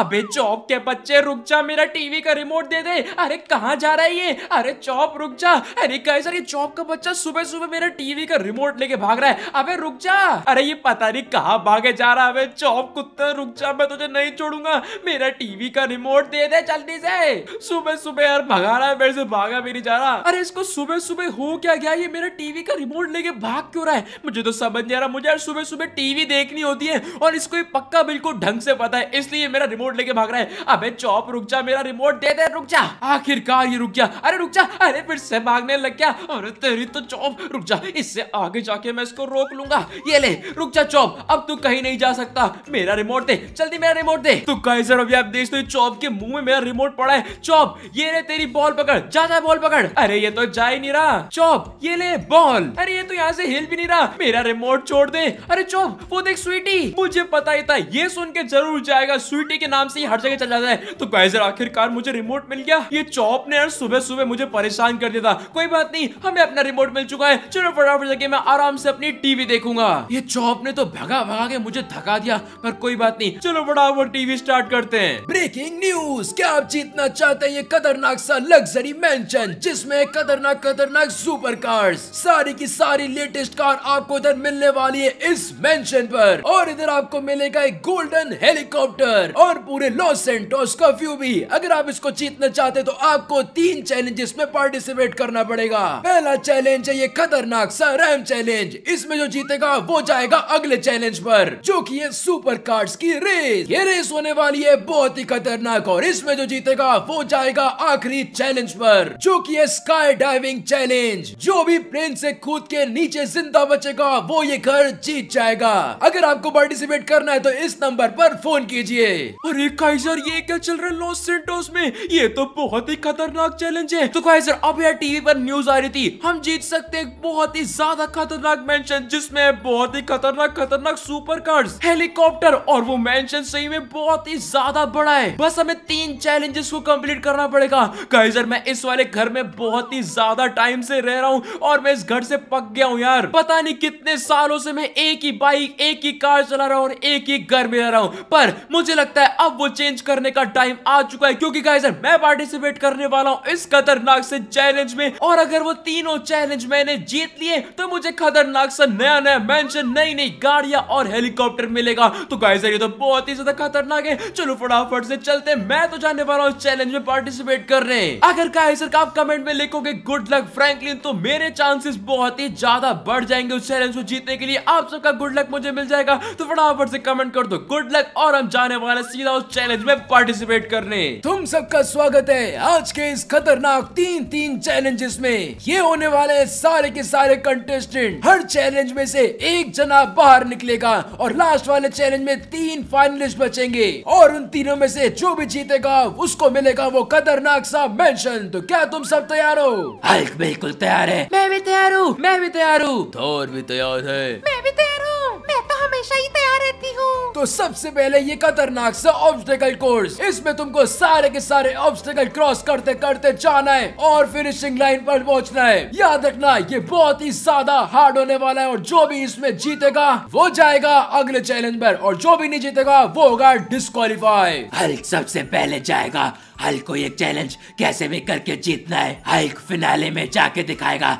अबे चौप के बच्चे रुक जा मेरा टीवी का रिमोट दे दे अरे कहाँ जा रहा है ये अरे चौप रुक जा अरे गाइस ये चौप का बच्चा सुबह सुबह मेरा टीवी का रिमोट लेके भाग रहा है अबे रुक जा अरे ये पता नहीं कहाँ भागे जा रहा है अबे चौप कुत्ता रुक जा मैं तुझे नहीं छोड़ूंगा मेरा टीवी का रिमोट दे दे जल्दी से सुबह सुबह यार भगा रहा है मेरे से भागा भी नहीं जा रहा अरे इसको सुबह सुबह हो क्या गया ये मेरा टीवी का रिमोट लेके भाग क्यों रहा है मुझे तो समझ नहीं आ रहा मुझे यार सुबह सुबह टीवी देखनी होती है और इसको पक्का बिल्कुल ढंग से पता है इसलिए मेरा रिमोट लेके भाग रहा है अबे चौप रुक जा मेरा रिमोट दे दे रुक जा आखिरकार ये रुक गया अरे रुक जा अरे फिर से भागने लग गया अरे तेरी तो चौप रुक जा इससे आगे जाके मैं इसको रोक लूंगा ये ले रुक जा चौप अब तू कहीं नहीं जा सकता मेरा रिमोट दे जल्दी मेरा रिमोट दे तू कहीं सर अभी आप देख लो चौप के मुंह में मेरा रिमोट पड़ा है चौप ये रे तेरी बॉल पकड़ जा जा बॉल पकड़ अरे ये तो जा ही नहीं रहा चौप ये ले बॉल अरे ये तो यहाँ से हिल भी नहीं रहा मेरा रिमोट छोड़ दे अरे चौप वो देख स्वीटी मुझे पता ही था ये सुन के जरूर जाएगा स्वीटी के नाम से ही हर जगह चला जाता है तो गाइजर आखिरकार मुझे रिमोट मिल गया ये चौप ने सुबह सुबह मुझे परेशान कर दिया था कोई बात नहीं हमें अपना रिमोट मिल चुका है चलो फटाफट जगह मैं आराम से अपनी टीवी देखूंगा ये चौप ने तो भगा भगा के मुझे थका दिया पर कोई बात नहीं चलो फटाफट टीवी स्टार्ट करते हैं ब्रेकिंग न्यूज क्या आप जीतना चाहते हैं ये खतरनाक सा लग्जरी मैं जिसमे खतरनाक खतरनाक सुपर कार सारी की सारी लेटेस्ट कार आपको इधर मिलने वाली है इस मैं और इधर आपको मिलेगा एक गोल्डन हेलीकॉप्टर और पूरे लॉस सेंटोस का व्यू भी अगर आप इसको जीतना चाहते तो आपको तीन चैलेंजेस में पार्टिसिपेट करना पड़ेगा पहला चैलेंज है ये खतरनाक सा रैम चैलेंज इसमें जो जीतेगा वो जाएगा अगले चैलेंज पर जो कि है सुपर कार्ड की रेस ये रेस होने वाली है बहुत ही खतरनाक और इसमें जो जीतेगा वो जाएगा आखिरी चैलेंज पर जो कि है स्काई डाइविंग चैलेंज जो भी प्लेन से कूद के नीचे जिंदा बचेगा वो ये घर जीत जाएगा अगर आपको पार्टिसिपेट करना है तो इस नंबर पर फोन कीजिए अरे काइजर ये क्या चल रहा है लॉस सेंटोस में ये तो बहुत ही खतरनाक चैलेंज है तो काइजर अब यार टीवी पर न्यूज आ रही थी हम जीत सकते हैं बहुत ही ज्यादा खतरनाक मेंशन जिसमें बहुत ही खतरनाक खतरनाक सुपर कार्स हेलीकॉप्टर और वो मेंशन सही में बहुत ही ज्यादा बड़ा है बस हमें तीन चैलेंजेस को कम्प्लीट करना पड़ेगा काइजर मैं इस वाले घर में बहुत ही ज्यादा टाइम से रह रहा हूँ और मैं इस घर से पक गया हूँ यार पता नहीं कितने सालों से मैं एक ही बाइक एक ही कार चला रहा हूँ और एक ही घर में रह रहा हूँ पर मुझे लगता है अब वो चेंज करने का टाइम आ चुका है क्योंकि गाइजर मैं पार्टिसिपेट करने वाला हूँ इस खतरनाक से चैलेंज में और अगर वो तीनों चैलेंज मैंने जीत लिए तो मुझे खतरनाक सा नया नया मेंशन नई नई गाड़िया और हेलीकॉप्टर मिलेगा तो गाइजर ये तो बहुत ही ज्यादा खतरनाक है चलो फटाफट से चलते मैं तो जाने वाला हूँ चैलेंज में पार्टिसिपेट करने अगर गाइजर का आप कमेंट में लिखोगे गुड लक फ्रैंकलिन तो मेरे चांसेस बहुत ही ज्यादा बढ़ जाएंगे उस चैलेंज को जीतने के लिए आप सबका गुड लक मुझे मिल जाएगा तो फटाफट से कमेंट कर दो गुड लक और हम जाने वाले सी लकी उस चैलेंज में पार्टिसिपेट करने तुम सबका स्वागत है आज के इस खतरनाक तीन तीन चैलेंजेस में ये होने वाले सारे के सारे कंटेस्टेंट हर चैलेंज में से एक जना बाहर निकलेगा और लास्ट वाले चैलेंज में तीन फाइनलिस्ट बचेंगे और उन तीनों में से जो भी जीतेगा उसको मिलेगा वो खतरनाक सा मेंशन तो क्या तुम सब तैयार हो हल्क बिल्कुल तैयार है मैं भी तैयार हूँ मैं भी तैयार हूँ और भी तैयार है मैं भी तैयार हूँ मैं तो हमेशा ही तैयार तो सबसे पहले ये खतरनाक सा ऑब्स्टिकल कोर्स इसमें तुमको सारे के सारे ऑब्स्टिकल क्रॉस करते करते जाना है और फिनिशिंग लाइन पर पहुंचना है याद रखना ये बहुत ही ज्यादा हार्ड होने वाला है और जो भी इसमें जीतेगा वो जाएगा अगले चैलेंज पर और जो भी नहीं जीतेगा वो होगा डिस्कालीफाई सबसे पहले जाएगा हल्क को एक चैलेंज कैसे भी करके जीतना है हल्क फिनाले में जाके दिखाएगा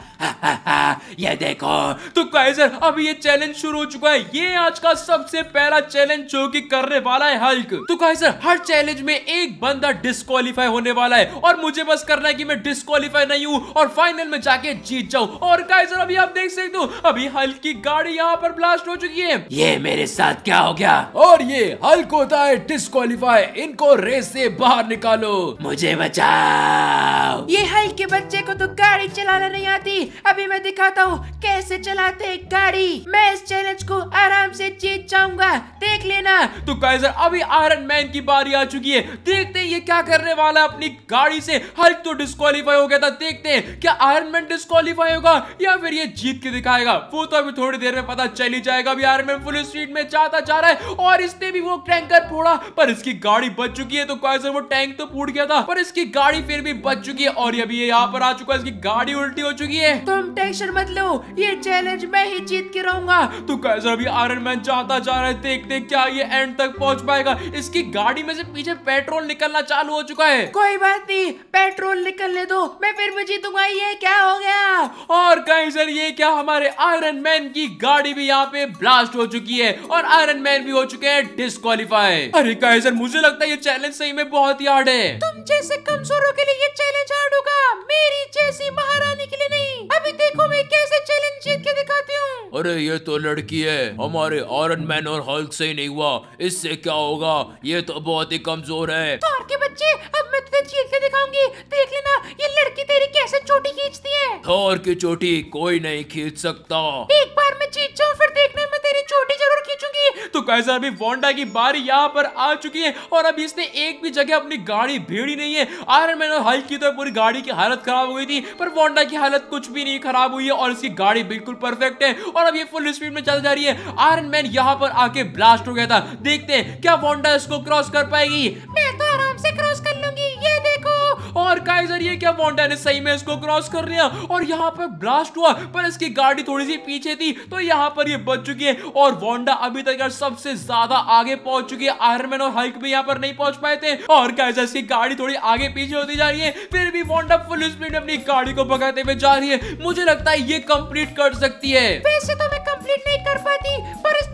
ये देखो तो कैसे अब ये चैलेंज शुरू हो चुका है ये आज का सबसे पहला चैलेंज जो की करने वाला है हल्क तो कैसे हर चैलेंज में एक बंदा डिस्कालीफाई होने वाला है और मुझे बस करना है की मैं डिस्कालीफाई नहीं हूँ और फाइनल में जाके जीत जाऊँ और कैसे अभी आप देख सकते हो अभी हल्क की गाड़ी यहाँ पर ब्लास्ट हो चुकी है ये मेरे साथ क्या हो गया और ये हल्क होता है डिस्कालीफाई इनको रेस से बाहर निकालो मुझे बचाओ ये हल्के बच्चे को तो गाड़ी चलाना नहीं आती अभी मैं दिखाता हूँ कैसे चलाते गाड़ी मैं इस चैलेंज को आराम से जीत जाऊंगा देख लेना तो काइजर अभी आयरन मैन की बारी आ चुकी है देखते हैं ये क्या करने वाला अपनी गाड़ी से हल्क तो डिस्कालीफाई हो गया था देखते हैं क्या आयरन मैन डिस्कालीफाई होगा या फिर ये जीत के दिखाएगा वो तो अभी थोड़ी देर में पता चली जाएगा अभी आयरन मैन फुल स्पीड में जाता जा रहा है और इसने भी वो टैंकर फोड़ा पर इसकी गाड़ी बच चुकी है तो कैसे वो टैंक तो उड़ गया था पर इसकी गाड़ी फिर भी बच चुकी है और अभी ये यहाँ पर आ चुका है इसकी गाड़ी उल्टी हो चुकी है तुम टेंशन मत लो ये चैलेंज मैं ही जीत के रहूंगा तो कैसे अभी आयरन मैन जाता जा रहा है देखते क्या ये एंड तक पहुँच पाएगा इसकी गाड़ी में से पीछे पेट्रोल निकलना चालू हो चुका है कोई बात नहीं पेट्रोल निकलने दो मैं फिर भी जीतूंगा ये क्या हो गया और कहीं सर ये क्या हमारे आयरन मैन की गाड़ी भी यहाँ पे ब्लास्ट हो चुकी है और आयरन मैन भी हो चुके हैं डिस्कालीफाई अरे कहीं सर मुझे लगता है ये चैलेंज सही में बहुत ही हार्ड है तुम जैसे कमजोरों के लिए ये चैलेंज हार्ड होगा मेरी जैसी महारानी के लिए नहीं अभी देखो मैं कैसे चैलेंज जीत के दिखाती हूँ अरे ये तो लड़की है हमारे आयरन मैन और हल्क से ही नहीं हुआ इससे क्या होगा ये तो बहुत ही कमजोर है तो के बच्चे अब मैं तुझे जीत के दिखाऊंगी देख लेना ये लड़की तेरी कैसे चोटी खींचती है थोर की चोटी कोई नहीं खींच सकता एक बार मैं जीत जाऊँ फिर देखने में मेरी चोटी जरूर खींचूंगी तो कैसा अभी वोंडा की बारी यहाँ पर आ चुकी है और अभी इसने एक भी जगह अपनी गाड़ी भेड़ी नहीं है आयरन मैन और हल्क की तो पूरी गाड़ी की हालत खराब हुई थी पर वोंडा की हालत कुछ भी नहीं खराब हुई है और इसकी गाड़ी बिल्कुल परफेक्ट है और अब ये फुल स्पीड में चल जा रही है आयरन मैन यहाँ पर आके ब्लास्ट हो गया था देखते हैं क्या वोंडा इसको क्रॉस कर पाएगी मैं तो आराम से क्रॉस कर और काइजर ये क्या फाउंटेन है सही में इसको क्रॉस कर लिया और यहाँ पर ब्लास्ट हुआ पर इसकी गाड़ी थोड़ी सी पीछे थी तो यहाँ पर ये बच चुकी है और वोंडा अभी तक यार सबसे ज्यादा आगे पहुंच चुकी है आयरन मैन और हल्क भी यहाँ पर नहीं पहुंच पाए थे और काइजर इसकी गाड़ी थोड़ी आगे पीछे होती जा रही है फिर भी वोंडा फुल स्पीड में अपनी गाड़ी को भगाते हुए जा रही है मुझे लगता है ये कंप्लीट कर सकती है वैसे तो मैं कंप्लीट नहीं कर पाती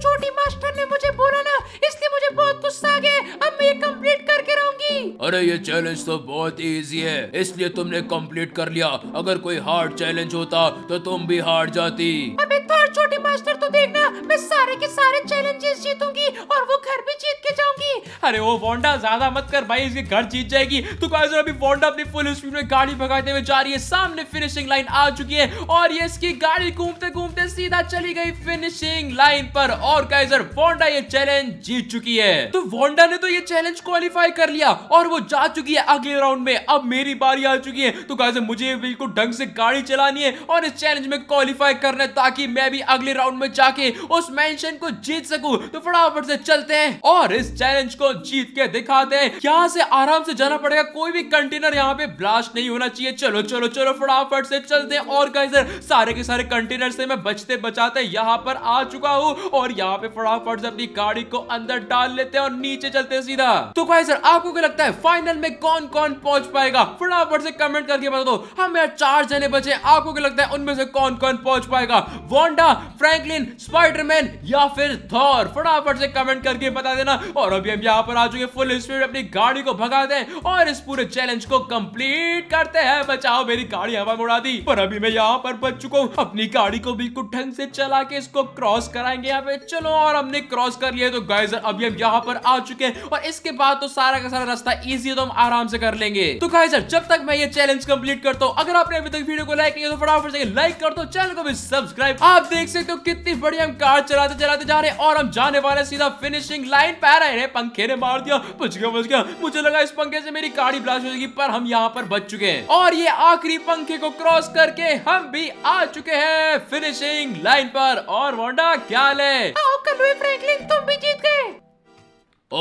छोटी मास्टर ने मुझे बोला ना इसलिए मुझे बहुत गुस्सा आ गया अब मैं ये कंप्लीट करके रहूंगी अरे ये चैलेंज तो बहुत इजी है इसलिए तुमने कंप्लीट कर लिया अगर कोई हार्ड चैलेंज होता तो तुम भी हार जाती अबे थर्ड छोटी मास्टर तो देखना मैं सारे के सारे चैलेंजेस जीतूंगी और वो घर भी जीत के जाऊंगी अरे वो फोंडा ज्यादा मत कर भाई इसके घर जीत जाएगी तो गाइस अभी फोंडा अपनी फुल स्पीड में गाड़ी भगाते हुए जा रही है सामने फिनिशिंग लाइन आ चुकी है और ये इसकी गाड़ी घूमते घूमते सीधा चली गई फिनिशिंग लाइन पर और कैजर वोंडा ये चैलेंज जीत चुकी है तो वोंडा ने तो ये चैलेंज क्वालिफाई कर लिया और वो जा चुकी है अगले राउंड में अब मेरी बारी आ चुकी है तो गाइजर मुझे बिल्कुल ढंग से गाड़ी चलानी है और इस चैलेंज में क्वालिफाई करना है ताकि मैं भी अगले राउंड में जाके उस मैं को जीत सकू तो फटाफट से चलते हैं और इस चैलेंज को जीत के दिखाते हैं यहाँ से आराम से जाना पड़ेगा कोई भी कंटेनर यहाँ पे ब्लास्ट नहीं होना चाहिए चलो चलो चलो फटाफट से चलते हैं और कैसे सारे के सारे कंटेनर से मैं बचते बचाते यहाँ पर आ चुका हूँ और यहाँ पे फटाफट से अपनी गाड़ी को अंदर डाल लेते हैं और नीचे चलते हैं सीधा तो भाई सर आपको क्या लगता है फाइनल में कौन कौन पहुंच पाएगा फटाफट से कमेंट करके बता दो हम हाँ, यार चार जने बचे आपको क्या लगता है उनमें से कौन कौन पहुंच पाएगा वोंडा फ्रेंकलिन स्पाइडरमैन या फिर थॉर फटाफट से कमेंट करके बता देना और अभी हम यहाँ पर आ चुके फुल स्पीड अपनी गाड़ी को भगा दे और इस पूरे चैलेंज को कंप्लीट करते हैं बचाओ मेरी गाड़ी हवा में उड़ा दी पर अभी मैं यहाँ पर बच चुका हूँ अपनी गाड़ी को बिल्कुल ढंग से चला के इसको क्रॉस कराएंगे यहाँ पे चलो और हमने क्रॉस कर लिया तो गाइज अभी हम यहाँ पर आ चुके हैं और इसके बाद तो सारा का सारा रास्ता ईजी है तो हम आराम से कर लेंगे तो गाइज जब तक मैं ये चैलेंज कंप्लीट करता हूँ अगर आपने अभी तक वीडियो को लाइक नहीं तो फटाफट से लाइक कर दो चैनल को भी सब्सक्राइब आप देख सकते हो कितनी बड़ी हम कार चलाते चलाते जा रहे हैं और हम जाने वाले सीधा फिनिशिंग लाइन रहे हैं पंखे ने मार दिया बच गया बच गया मुझे लगा इस पंखे से मेरी गाड़ी ब्लास्ट हो जाएगी पर हम यहाँ पर बच चुके हैं और ये आखिरी पंखे को क्रॉस करके हम भी आ चुके हैं फिनिशिंग लाइन पर और वोडा क्या हाल है बताओ कलवे फ्रैंकलिन तुम भी जीत गए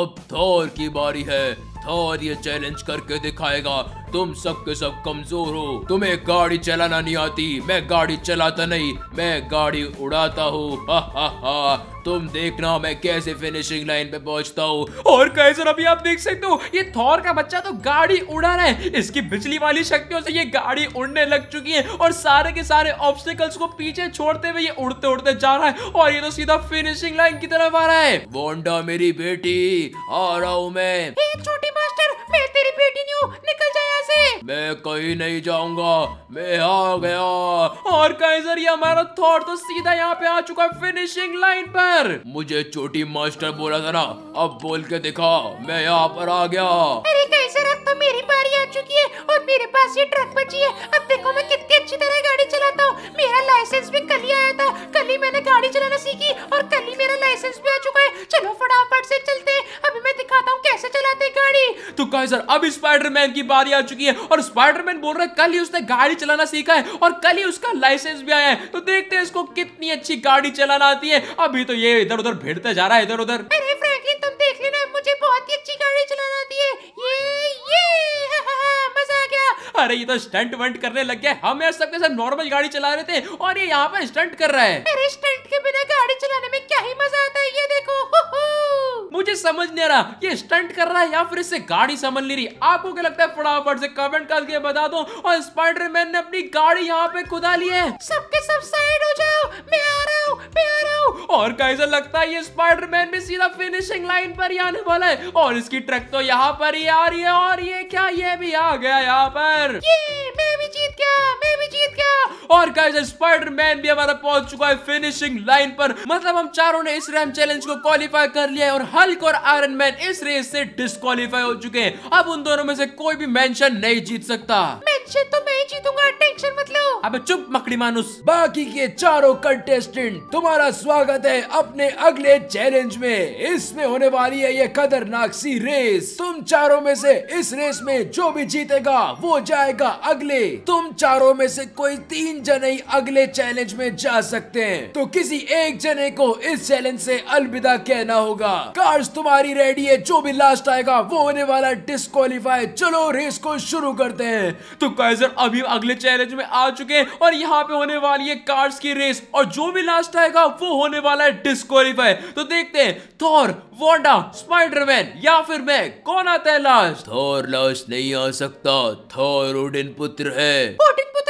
अब थॉर की बारी है थॉर ये चैलेंज करके दिखाएगा तुम सब के सब कमजोर हो तुम्हें गाड़ी चलाना नहीं आती मैं गाड़ी चलाता नहीं मैं गाड़ी उड़ाता हूँ तुम देखना मैं कैसे फिनिशिंग लाइन पे पहुंचता हूँ और कैसे अभी आप देख सकते हो ये थॉर का बच्चा तो गाड़ी उड़ा रहा है इसकी बिजली वाली शक्तियों से ये गाड़ी उड़ने लग चुकी है और सारे के सारे ऑब्स्टिकल्स को पीछे छोड़ते हुए ये उड़ते उड़ते जा रहा है और ये तो सीधा फिनिशिंग लाइन की तरफ आ रहा है वोंडा मेरी बेटी आ रहा हूँ मैं छोटी मास्टर मैं तेरी बेटी नहीं हूँ निकल जाए से मैं कहीं नहीं जाऊंगा मैं आ गया और काइजर ये हमारा थॉट तो सीधा यहाँ पे आ चुका है फिनिशिंग लाइन पर मुझे छोटी मास्टर बोला था ना अब बोल के दिखा मैं यहाँ पर आ गया अरे काइजर अब तो मेरी बारी भाई सर अब स्पाइडरमैन की बारी आ चुकी है और स्पाइडरमैन बोल रहा है कल ही उसने गाड़ी चलाना सीखा है और कल ही उसका लाइसेंस भी आया है तो देखते हैं इसको कितनी अच्छी गाड़ी चलाना आती है अभी तो ये इधर उधर भिड़ते जा रहा है इधर उधर अरे ये तो स्टंट वंट करने लग गया हम यार सबके साथ नॉर्मल गाड़ी चला रहे थे और ये यहाँ पर स्टंट कर रहा है अरे स्टंट के बिना गाड़ी चलाने में क्या ही मजा आता है ये देखो मुझे समझ नहीं आ रहा ये स्टंट कर रहा है या फिर इससे गाड़ी संभल नहीं रही आपको क्या लगता है फटाफट से कमेंट करके बता दो और स्पाइडर मैन ने अपनी गाड़ी यहाँ पे खुदा ली है सबके सब साइड हो जाओ मैं आ रहा हूँ मैं आ रहा हूँ और कैसा लगता है ये स्पाइडरमैन भी सीधा फिनिशिंग लाइन पर ही आने वाला है और इसकी ट्रक तो यहाँ पर ही आ रही है और ये क्या ये भी आ गया यहाँ पर ये मैं भी जीत गया मैं भी जीत गया और गाइस स्पाइडरमैन भी हमारा पहुंच चुका है फिनिशिंग लाइन पर मतलब हम चारों ने इस रैम चैलेंज को क्वालिफाई कर लिया है और हल्क और आयरन मैन इस रेस से डिस्कालीफाई हो चुके हैं अब उन दोनों में से कोई भी मेंशन नहीं जीत सकता मेंशन तो मैं ही जीतूंगा टेंशन मत लो अब चुप मकड़ी मानुस बाकी के चारों कंटेस्टेंट तुम्हारा स्वागत है अपने अगले चैलेंज में इसमें होने वाली है ये खतरनाक सी रेस तुम चारों में से इस रेस में जो भी जीतेगा वो जाएगा अगले तुम चारों में से कोई तीन तीन जने ही अगले चैलेंज में जा सकते हैं तो किसी एक जने को इस चैलेंज से अलविदा कहना होगा कार्स तुम्हारी रेडी है जो भी लास्ट आएगा वो होने वाला डिस्कालीफाई चलो रेस को शुरू करते हैं तो कैजर अभी अगले चैलेंज में आ चुके हैं और यहाँ पे होने वाली है कार्स की रेस और जो भी लास्ट आएगा वो होने वाला है डिस्कालीफाई तो देखते हैं थोर वोडा स्पाइडरमैन या फिर मैं कौन आता है लास्ट थोर लास्ट नहीं आ सकता थोर उडिन पुत्र है उडिन पुत्र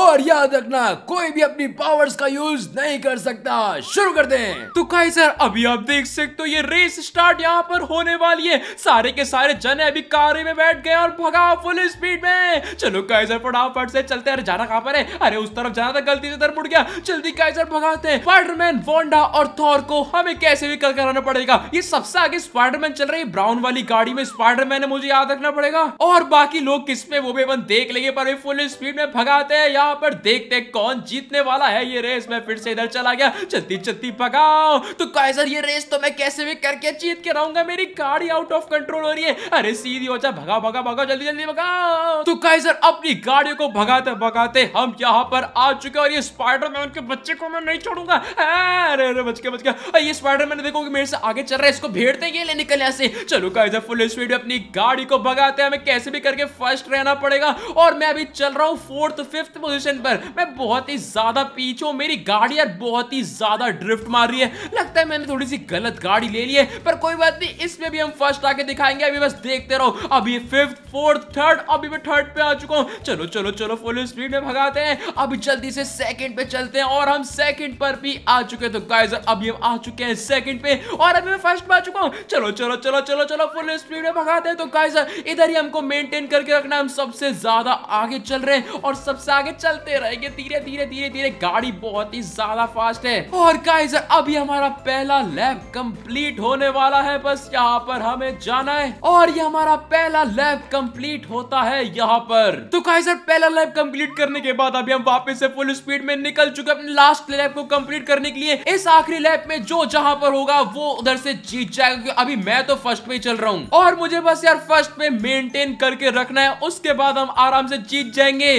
और याद रखना कोई भी अपनी पावर्स का यूज नहीं कर सकता शुरू कर दे तो कई सर अभी आप देख सकते हो ये रेस स्टार्ट यहाँ पर होने वाली है सारे के सारे जने अभी कार में बैठ गए और भगा फुल स्पीड में चलो काइजर फटाफट से चलते अरे जाना कहाँ पर है अरे उस तरफ जाना था गलती से उधर मुड़ गया जल्दी काइजर भगाते हैं स्पाइडरमैन वोंडा और थॉर को हमें कैसे भी कल कराना पड़ेगा ये सबसे आगे स्पाइडरमैन चल रही ब्राउन वाली गाड़ी में स्पाइडरमैन है मुझे याद रखना पड़ेगा और बाकी लोग किस पे वो भी अपन देख लेंगे पर फुल स्पीड में भगाते हैं यहाँ पर देखते कौन जीतने वाला है ये रेस मैं फिर से इधर चला गया चलती चलती पकाओ तो कैसर ये रेस तो मैं कैसे भी करके जीत के रहूंगा मेरी गाड़ी आउट ऑफ कंट्रोल हो रही है अरे सीधी हो जाए भगा भगा भगा जल्दी जल्दी भगाओ तो कैसर अपनी गाड़ियों को भगाते भगाते हम यहाँ पर आ चुके और ये स्पाइडर मैन के बच्चे को मैं नहीं छोड़ूंगा अरे अरे बच गया बच गया ये स्पाइडरमैन देखो कि मेरे से आगे चल रहा है इसको भेड़ते ये ले निकल यहाँ चलो गाइस फुल स्पीड अपनी गाड़ी को भगाते हैं हमें कैसे भी करके फर्स्ट रहना पड़ेगा और मैं अभी चल रहा हूँ फोर्थ फिफ्थ पोजीशन पर मैं बहुत ही ज्यादा पीछे मेरी गाड़ी यार बहुत ही ज्यादा ड्रिफ्ट मार रही है लगता है मैंने थोड़ी सी गलत गाड़ी ले ली है पर कोई बात नहीं इसमें भी हम फर्स्ट आके दिखाएंगे अभी बस देखते रहो अभी फिफ्थ फोर्थ थर्ड अभी मैं थर्ड पे आ चुका हूँ चलो चलो चलो फुल स्पीड में भगाते हैं अभी जल्दी से सेकंड पे चलते हैं और हम सेकंड पर भी आ चुके तो गाइस अभी हम आ चुके हैं सेकंड पे और अभी मैं फर्स्ट पे आ चुका हूँ चलो चलो चलो चलो चलो फुल स्पीड में भगाते हैं तो गाइस इधर ही हमको मेंटेन करके रखना हम सबसे ज्यादा आगे चल रहे हैं और सबसे आगे चलते रहेंगे धीरे धीरे धीरे धीरे गाड़ी बहुत ही ज्यादा फास्ट है और गाइस अभी हमारा पहला लैब कंप्लीट होने वाला है बस यहाँ पर हमें जाना है और ये हमारा पहला लैब कंप्लीट होता है यहाँ पर तो काइजर पहला लैब कंप्लीट करने के बाद अभी हम वापस से फुल स्पीड में निकल चुके अपने लास्ट लैब को कम्प्लीट करने के लिए इस आखिरी लैब में जो जहाँ पर होगा वो उधर से जीत जाएगा क्योंकि अभी मैं तो फर्स्ट पे चल रहा हूँ और मुझे बस यार फर्स्ट पे मेंटेन करके रखना है उसके बाद हम आराम से जीत जाएंगे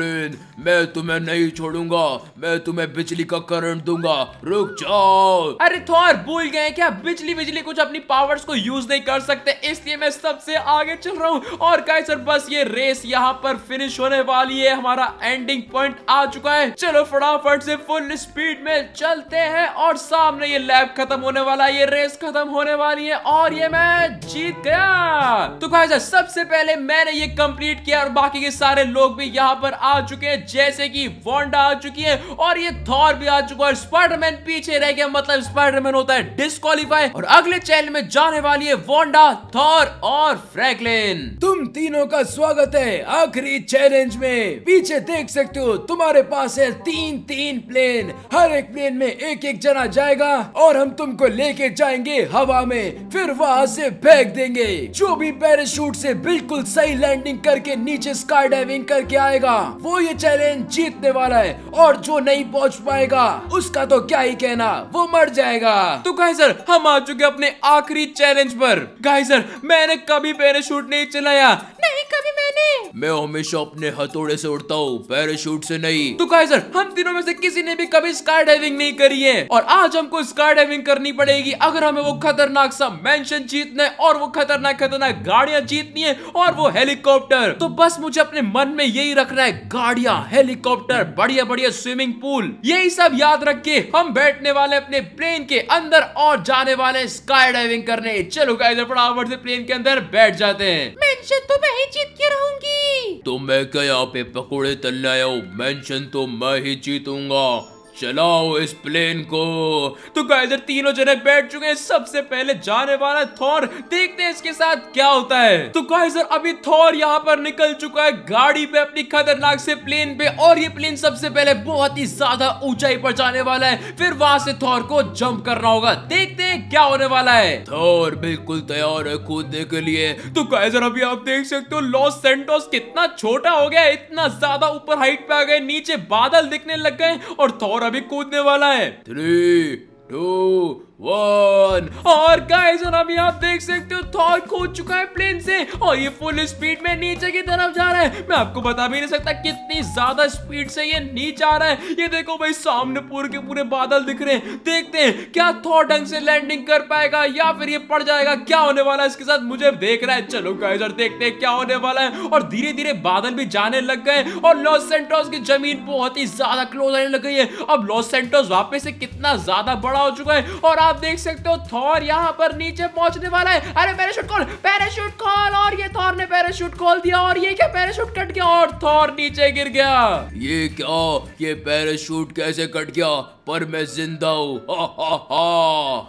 bleus, मैं तुम्हें नहीं छोड़ूंगा मैं तुम्हें बिजली का करंट दूंगा रुक जाओ अरे थोर भूल गए क्या बिजली बिजली कुछ अपनी पावर्स को यूज नहीं कर सकते इसलिए मैं सबसे आगे चल रहा हूँ और कहे सर बस ये रेस यहाँ पर फिनिश होने वाली है हमारा एंडिंग पॉइंट आ चुका है चलो फटाफट से फुल स्पीड में चलते हैं और सामने ये लैब खत्म होने वाला है ये रेस खत्म होने वाली है और ये मैं जीत गया तो कहा सबसे पहले मैंने ये कंप्लीट किया और बाकी के सारे लोग भी यहाँ पर आ चुके हैं जैसे कि वॉन्डा आ चुकी है और ये थॉर भी आ चुका है स्पाइडरमैन पीछे रह गया मतलब स्पाइडरमैन होता है डिस्कालीफाई और अगले चैनल में जाने वाली है वॉन्डा थॉर और फ्रैंकलिन तुम तीनों का स्वागत है आखिरी चैलेंज में पीछे देख सकते हो तुम्हारे पास है तीन तीन प्लेन हर एक प्लेन में एक एक जना जाएगा और हम तुमको लेके जाएंगे हवा में फिर वहाँ से फेंक देंगे जो भी पैराशूट से बिल्कुल सही लैंडिंग करके नीचे स्काई डाइविंग करके आएगा वो ये चैलेंज चैलेंज जीतने वाला है और जो नहीं पहुंच पाएगा उसका तो क्या ही कहना वो मर जाएगा तो गाइजर हम आ चुके अपने आखिरी चैलेंज पर गाइजर मैंने कभी पैराशूट नहीं चलाया नहीं कभी मैंने मैं हमेशा अपने हथौड़े से उड़ता हूँ पैराशूट से नहीं तो गाइजर हम तीनों में से किसी ने भी कभी स्काई डाइविंग नहीं करी है और आज हमको स्काई डाइविंग करनी पड़ेगी अगर हमें वो खतरनाक सा मेंशन जीतना है और वो खतरनाक खतरनाक गाड़ियाँ जीतनी है और वो हेलीकॉप्टर तो बस मुझे अपने मन में यही रखना है गाड़िया हेलीकॉप्टर बढ़िया बढ़िया स्विमिंग पूल यही सब याद रख के हम बैठने वाले अपने प्लेन के अंदर और जाने वाले स्काई डाइविंग करने चलो इधर फटाफट से प्लेन के अंदर बैठ जाते हैं मेंशन तो मैं ही जीत के रहूंगी तो मैं क्या यहाँ पे पकौड़े तलने आया हूँ मेंशन तो मैं ही जीतूंगा चलाओ इस प्लेन को तो गाइस तीनों जने बैठ चुके हैं सबसे पहले जाने वाला थॉर देखते हैं इसके साथ क्या होता है तो गाइस अभी थॉर यहाँ पर निकल चुका है गाड़ी पे अपनी खतरनाक से प्लेन पे और ये प्लेन सबसे पहले बहुत ही ज्यादा ऊंचाई पर जाने वाला है फिर वहां से थौर को जम्प करना होगा देखते हैं क्या होने वाला है थौर बिल्कुल तैयार है कूदने के लिए तो गाइस अभी आप देख सकते हो लॉस सेंटोस कितना छोटा हो गया इतना ज्यादा ऊपर हाइट पे आ गए नीचे बादल दिखने लग गए और थौर अभी कूदने वाला है थ्री टू वन और गाइस और अभी आप देख सकते हो थॉर खो चुका है प्लेन से और ये फुल स्पीड में नीचे की तरफ जा रहा है मैं आपको बता भी नहीं सकता कितनी ज्यादा स्पीड से ये नीचे आ रहा है ये देखो भाई सामने पूरे के पूरे बादल दिख रहे हैं देखते हैं क्या थॉर ढंग से लैंडिंग कर पाएगा या फिर ये पड़ जाएगा क्या होने वाला है इसके साथ मुझे देख रहा है चलो गाइस और देखते हैं क्या होने वाला है और धीरे धीरे बादल भी जाने लग गए और लॉस सेंटोस की जमीन बहुत ही ज्यादा क्लोज आने लग गई है अब लॉस सेंटोस वापस से कितना ज्यादा बड़ा हो चुका है और आप देख सकते हो थॉर यहाँ पर नीचे पहुंचने वाला है अरे पैराशूट कॉल पैराशूट कॉल और ये थॉर ने पैराशूट कॉल दिया और ये क्या पैराशूट कट गया और थॉर नीचे गिर गया ये क्या ये पैराशूट कैसे कट गया पर मैं जिंदा हूँ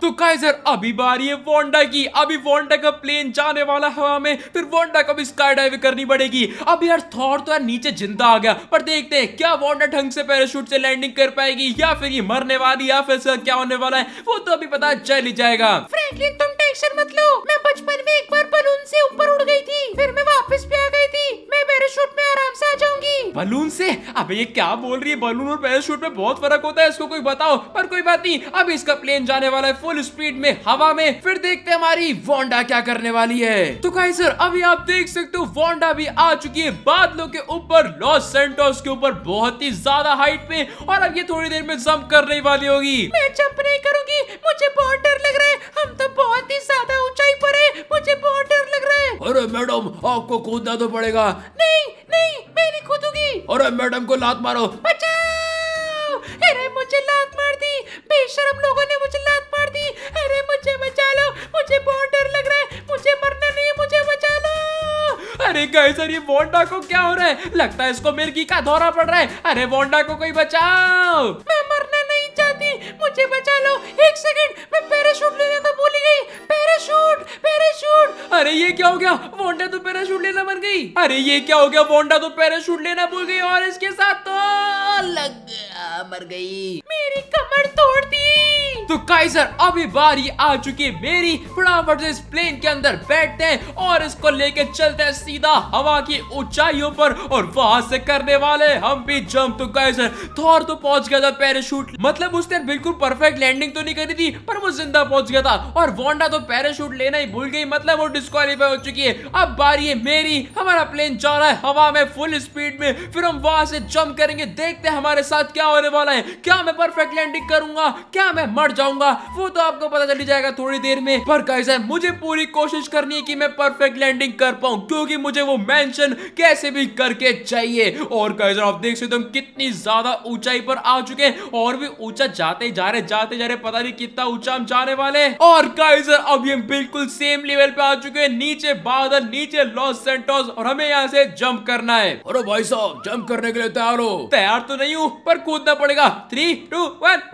तो काइजर अभी बारी है वोंडा की अभी वोंडा का प्लेन जाने वाला हवा में फिर वोंडा को भी स्काई डाइविंग करनी पड़ेगी अब यार थॉर तो यार नीचे जिंदा आ गया पर देखते हैं क्या वोंडा ढंग से पैराशूट से लैंडिंग कर पाएगी या फिर ये मरने वाली या फिर सर क्या होने वाला है वो तो अभी पता चल ही जाएगा फ्रैंकलिन तुम टेंशन मत लो मैं बचपन में एक बार बलून से ऊपर उड़ गई थी फिर मैं वापस भी आ गई थी मैं पैराशूट में आराम से आ जाऊंगी बलून से अब ये क्या बोल रही है बलून और पैराशूट में बहुत फर्क होता है इसको कोई बताओ पर कोई बात नहीं अब इसका प्लेन जाने वाला है फुल स्पीड में हवा में फिर देखते हैं हमारी वोंडा क्या करने वाली है तो कहीं सर अभी आप देख सकते हो वोंडा भी आ चुकी है बादलों के ऊपर लॉस सेंटोस के ऊपर बहुत ही ज्यादा हाइट पे और अब ये थोड़ी देर में जम्प करने वाली होगी मैं जम्प नहीं करूंगी मुझे बहुत डर लग रहा है हम तो बहुत ही ज्यादा ऊंचाई पर है मुझे बहुत डर लग रहा है अरे मैडम आपको कूदना तो पड़ेगा नहीं नहीं मैं नहीं कूदूंगी अरे मैडम को लात मारो बचा अरे मुझे लात मार दी बेशरम लोगों ने मुझे लात मार दी अरे मुझे बचा लो मुझे बहुत डर लग रहा है मुझे मरना नहीं मुझे बचा लो अरे गाइस अरे वोंडा को क्या हो रहा है लगता है इसको मिर्गी का दौरा पड़ रहा है अरे वोंडा को कोई बचाओ मैं मरना नहीं चाहती मुझे बचा लो एक सेकंड मैं पैराशूट लेने को भूल गई पैराशूट पैराशूट अरे ये क्या हो गया वोंडा तो पैराशूट लेना मर गई अरे ये क्या हो गया वोंडा तो पैराशूट लेना भूल गई और इसके साथ तो लग गया मर गई मेरी कमर तोड़ दी तो काइजर अभी बारी आ चुकी है मेरी फटाफट से इस प्लेन के अंदर बैठते हैं और इसको लेके चलते हैं सीधा हवा की ऊंचाइयों पर और वहां से करने वाले हम भी जंप तो काइजर थॉर तो पहुंच गया था पैराशूट मतलब उसने बिल्कुल परफेक्ट लैंडिंग तो नहीं करी थी पर वो जिंदा पहुंच गया था और वोंडा तो पैराशूट लेना ही भूल गई मतलब वो डिस्कालीफाई हो चुकी है अब बारी है मेरी हमारा प्लेन जा रहा है हवा में फुल स्पीड में फिर हम वहां से जंप करेंगे देखते हैं हमारे साथ क्या होने वाला है क्या मैं परफेक्ट लैंडिंग करूंगा क्या मैं मर जाऊंगा वो तो आपको पता चली जाएगा थोड़ी देर में पर कैसा मुझे पूरी कोशिश करनी है कि मैं परफेक्ट लैंडिंग कर पाऊं क्योंकि मुझे वो मेंशन कैसे भी करके चाहिए और कैसा आप देख सकते हम कितनी ज्यादा ऊंचाई पर आ चुके हैं और भी ऊंचा जाते जा रहे जाते जा रहे पता नहीं कितना ऊंचा हम जाने वाले और काइजर अब ये बिल्कुल सेम लेवल पे आ चुके हैं नीचे बादल नीचे लॉस सेंटोस और हमें यहाँ से जंप करना है और भाई साहब जंप करने के लिए तैयार हो तैयार तो नहीं हूँ पर कूदना पड़ेगा थ्री टू वन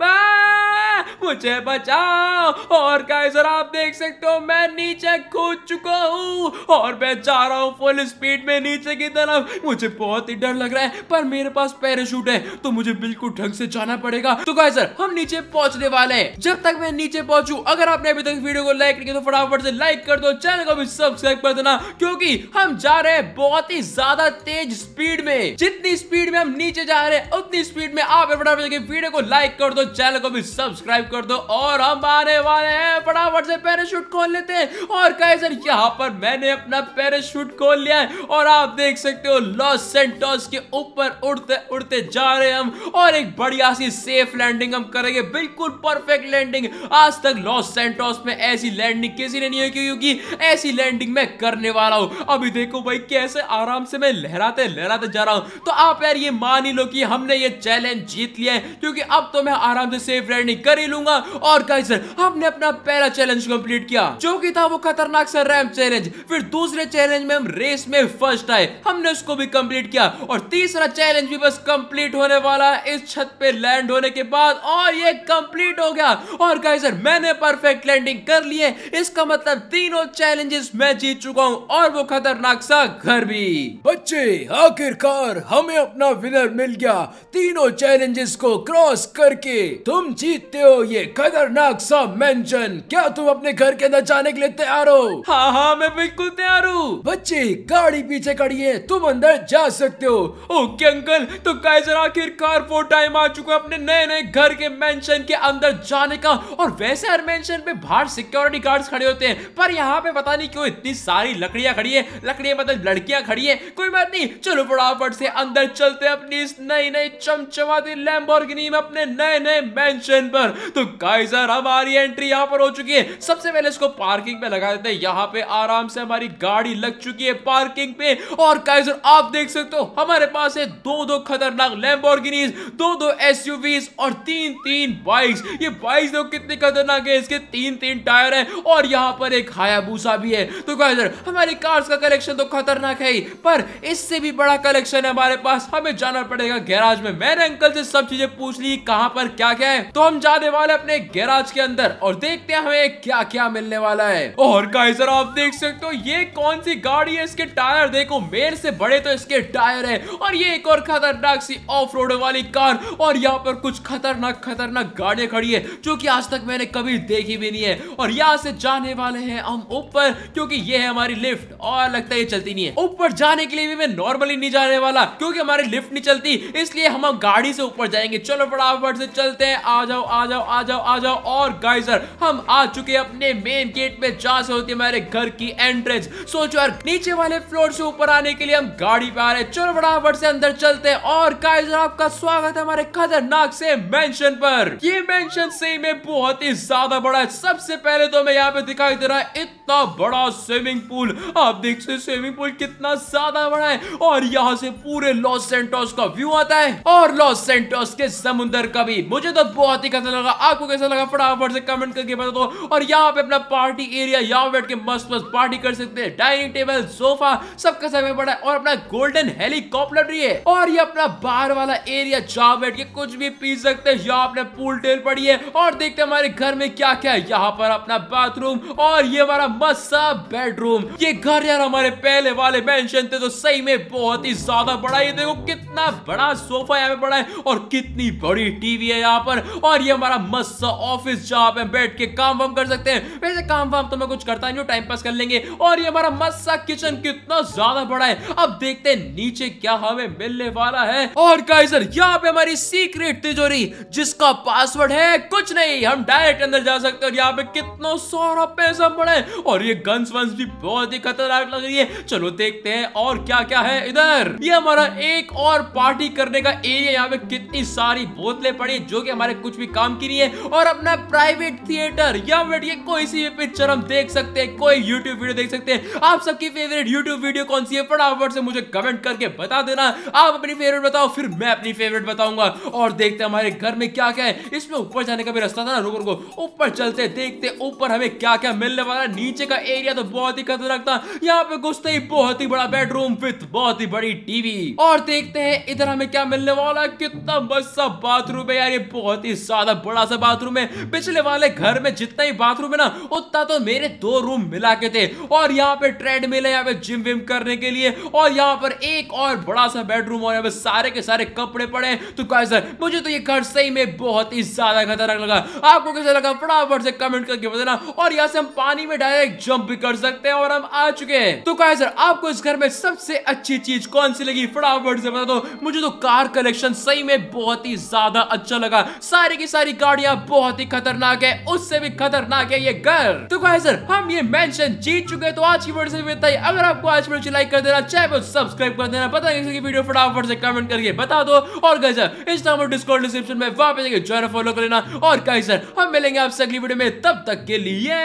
मुझे मुझे बचाओ और गाइस और आप देख सकते हो मैं नीचे कूद चुका हूँ और मैं जा रहा हूँ फुल स्पीड में नीचे की तरफ मुझे बहुत ही डर लग रहा है पर मेरे पास पैराशूट है तो मुझे बिल्कुल ढंग से जाना पड़ेगा तो गाइस सर हम नीचे पहुंचने वाले हैं जब तक मैं नीचे पहुंचू अगर आपने अभी तक वीडियो को लाइक नहीं किया तो फटाफट से लाइक कर दो चैनल को भी सब्सक्राइब कर देना क्योंकि हम जा रहे हैं बहुत ही ज्यादा तेज स्पीड में जितनी स्पीड में हम नीचे जा रहे हैं उतनी स्पीड में आप फटाफट वीडियो को लाइक कर दो चैनल को भी सब्सक्राइब कर कर दो और हम आने वाले हैं फटाफट से पैराशूट खोल लेते हैं और गाइस सर यहाँ पर मैंने अपना पैराशूट खोल लिया है और आप देख सकते हो लॉस सेंटोस के ऊपर उड़ते उड़ते जा रहे हैं हम और एक बढ़िया सी सेफ लैंडिंग हम करेंगे बिल्कुल परफेक्ट लैंडिंग आज तक लॉस सेंटोस में ऐसी लैंडिंग किसी ने नहीं हुई क्योंकि ऐसी लैंडिंग मैं करने वाला हूँ अभी देखो भाई कैसे आराम से मैं लहराते लहराते जा रहा हूँ तो आप यार ये मान ही लो कि हमने ये चैलेंज जीत लिया है क्योंकि अब तो मैं आराम से सेफ लैंडिंग कर ही लूंगा करूंगा और गाइस सर हमने अपना पहला चैलेंज कंप्लीट किया जो कि था वो खतरनाक सर रैम चैलेंज फिर दूसरे चैलेंज में हम रेस में फर्स्ट आए हमने उसको भी कंप्लीट किया और तीसरा चैलेंज भी बस कंप्लीट होने वाला है इस छत पे लैंड होने के बाद और ये कंप्लीट हो गया और गाइस सर मैंने परफेक्ट लैंडिंग कर लिए इसका मतलब तीनों चैलेंजेस मैं जीत चुका हूँ और वो खतरनाक सा घर भी बच्चे आखिरकार हमें अपना विनर मिल गया तीनों चैलेंजेस को क्रॉस करके तुम जीतते हो ये लिए खतरनाक सब मेंशन क्या तुम अपने घर के अंदर जाने के लिए तैयार हो हाँ हाँ मैं बिल्कुल तैयार हूँ बच्चे गाड़ी पीछे खड़ी है तुम अंदर जा सकते हो ओके अंकल तो काइजर आखिरकार वो टाइम आ चुका है अपने नए नए घर के मेंशन के अंदर जाने का और वैसे हर मेंशन पे बाहर सिक्योरिटी गार्ड खड़े होते हैं पर यहाँ पे पता नहीं क्यों इतनी सारी लकड़िया खड़ी है लकड़िया मतलब लड़कियां खड़ी है कोई बात नहीं चलो फटाफट से अंदर चलते अपनी इस नई नई चमचमाती लैम्बोर्गिनी में अपने नए नए मेंशन पर तो गाइजर हमारी एंट्री यहाँ पर हो चुकी है सबसे पहले इसको पार्किंग पे लगा देते हैं यहाँ पे आराम से हमारी गाड़ी लग चुकी है पार्किंग पे और गाइजर आप देख सकते हो हमारे पास है दो दो खतरनाक लैम्बोर्गिनीज दो दो एसयूवीज और तीन तीन बाइक्स ये बाइक्स देखो कितने खतरनाक है इसके तीन तीन टायर है और यहाँ पर एक हायाबूसा भी है तो गाइजर हमारी कार्स का कलेक्शन तो खतरनाक है ही पर इससे भी बड़ा कलेक्शन है हमारे पास हमें जाना पड़ेगा गैराज में मैंने अंकल से सब चीजें पूछ ली कहां पर क्या क्या है तो हम जाने वाले अपने गैराज के अंदर और देखते हैं हमें क्या क्या मिलने वाला है और गाइजर आप देख सकते हो ये कौन सी गाड़ी है इसके टायर देखो मेर से बड़े तो इसके टायर है और ये एक और खतरनाक सी ऑफ रोड वाली कार और यहाँ पर कुछ खतरनाक खतरनाक गाड़ियां खड़ी है जो की आज तक मैंने कभी देखी भी नहीं है और यहाँ से जाने वाले है हम ऊपर क्योंकि ये है हमारी लिफ्ट और लगता है ये चलती नहीं है ऊपर जाने के लिए भी मैं नॉर्मली नहीं जाने वाला क्योंकि हमारी लिफ्ट नहीं चलती इसलिए हम गाड़ी से ऊपर जाएंगे चलो फटाफट से चलते हैं आ जाओ आ जाओ आ जाओ आ जाओ और गाइजर हम आ चुके अपने मेन गेट में जहां से होती हमारे घर की एंट्रेंस सोचो यार नीचे वाले फ्लोर से ऊपर आने के लिए हम गाड़ी पे आ रहे चलो फटाफट से अंदर चलते हैं और गाइजर आपका स्वागत है हमारे खतरनाक से मेंशन पर ये मेंशन सही में बहुत ही ज्यादा बड़ा है सबसे पहले तो हमें यहाँ पे दिखाई दे रहा है इतना बड़ा स्विमिंग पूल आप देख सकते स्विमिंग पूल कितना ज्यादा बड़ा है और यहाँ से पूरे लॉस सेंटोस का व्यू आता है और लॉस सेंटोस के समुद्र का भी मुझे तो बहुत ही खतरा लगा आप आपको कैसा लगा फटाफट से कमेंट करके बता दो और यहाँ पे अपना पार्टी एरिया यहाँ बैठ के मस्त मस्त पार्टी कर सकते हैं डाइनिंग टेबल सोफा सबका समय पड़ा है और अपना गोल्डन हेलीकॉप्टर भी है और ये अपना बाहर वाला एरिया जहाँ बैठ के कुछ भी पी सकते हैं यहाँ अपने पूल टेल पड़ी है और देखते हैं हमारे घर में क्या क्या है यहाँ पर अपना बाथरूम और ये हमारा मस्त बेडरूम ये घर यार हमारे पहले वाले मैं तो सही में बहुत ही ज्यादा बड़ा ये देखो कितना बड़ा सोफा यहाँ पे पड़ा है और कितनी बड़ी टीवी है यहाँ पर और ये हमारा मस्त ऑफिस जॉब है बैठ के काम वाम कर सकते हैं वैसे काम वाम तो मैं कुछ करता नहीं हूँ टाइम पास कर लेंगे और ये हमारा मस्त सा किचन कितना ज्यादा बड़ा है अब देखते हैं नीचे क्या हमें मिलने वाला है और गाइजर यहाँ पे हमारी सीक्रेट तिजोरी जिसका पासवर्ड है कुछ नहीं हम डायरेक्ट अंदर जा सकते हैं यहाँ पे कितना सारा पैसा पड़ा है और ये गन्स वंस भी बहुत ही खतरनाक लग रही है चलो देखते हैं और क्या क्या है इधर ये हमारा एक और पार्टी करने का एरिया यहाँ पे कितनी सारी बोतलें पड़ी जो कि हमारे कुछ भी काम की नहीं है और अपना प्राइवेट थिएटर या बैठिए कोई सी भी पिक्चर हम देख सकते हैं कोई यूट्यूब वीडियो देख सकते हैं आप सबकी फेवरेट यूट्यूब वीडियो कौन सी है फटाफट से मुझे कमेंट करके बता देना आप अपनी फेवरेट बताओ फिर मैं अपनी फेवरेट बताऊंगा और देखते हैं हमारे घर में क्या क्या है इसमें ऊपर जाने का भी रास्ता था ना रुको रुको ऊपर चलते देखते ऊपर हमें क्या क्या मिलने वाला है नीचे का एरिया तो बहुत ही खतरनाक था यहाँ पे घुसते ही बहुत ही बड़ा बेडरूम विथ बहुत ही बड़ी टीवी और देखते हैं इधर हमें क्या मिलने वाला कितना मस्त बाथरूम है यार ये बहुत ही ज्यादा बड़ा सा वाले बाथरूम है पिछले वाले घर में जितना ही बाथरूम है ना उतना तो मेरे दो रूम मिला के थे और यहाँ पे ट्रेडमिल है यहाँ पे जिम विम करने के लिए और यहाँ पर एक और बड़ा सा बेडरूम और यहाँ पे सारे के सारे कपड़े पड़े तो सर मुझे तो ये घर सही में बहुत ही ज्यादा खतरनाक लगा आपको कैसे लगा फटाफट से कमेंट करके बताना और यहाँ से हम पानी में डायरेक्ट जंप भी कर सकते हैं और हम आ चुके हैं तो सर आपको इस घर में सबसे अच्छी चीज कौन सी लगी फटाफट से बता दो मुझे तो कार कलेक्शन सही में बहुत ही ज्यादा अच्छा लगा सारी की सारी गाड़ियां दुनिया बहुत ही खतरनाक है उससे भी खतरनाक है ये घर तो सर हम ये मेंशन जीत चुके तो आज की वीडियो से बताइए अगर आपको आज वीडियो लाइक कर देना चाहे वो सब्सक्राइब कर देना पता नहीं कि वीडियो फटाफट से कमेंट करके बता दो और गाइस इंस्टाग्राम और डिस्कॉर्ड डिस्क्रिप्शन में वापस ज्वाइन फॉलो कर लेना और गाइस हम मिलेंगे आपसे अगली वीडियो में तब तक के लिए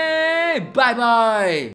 बाय बाय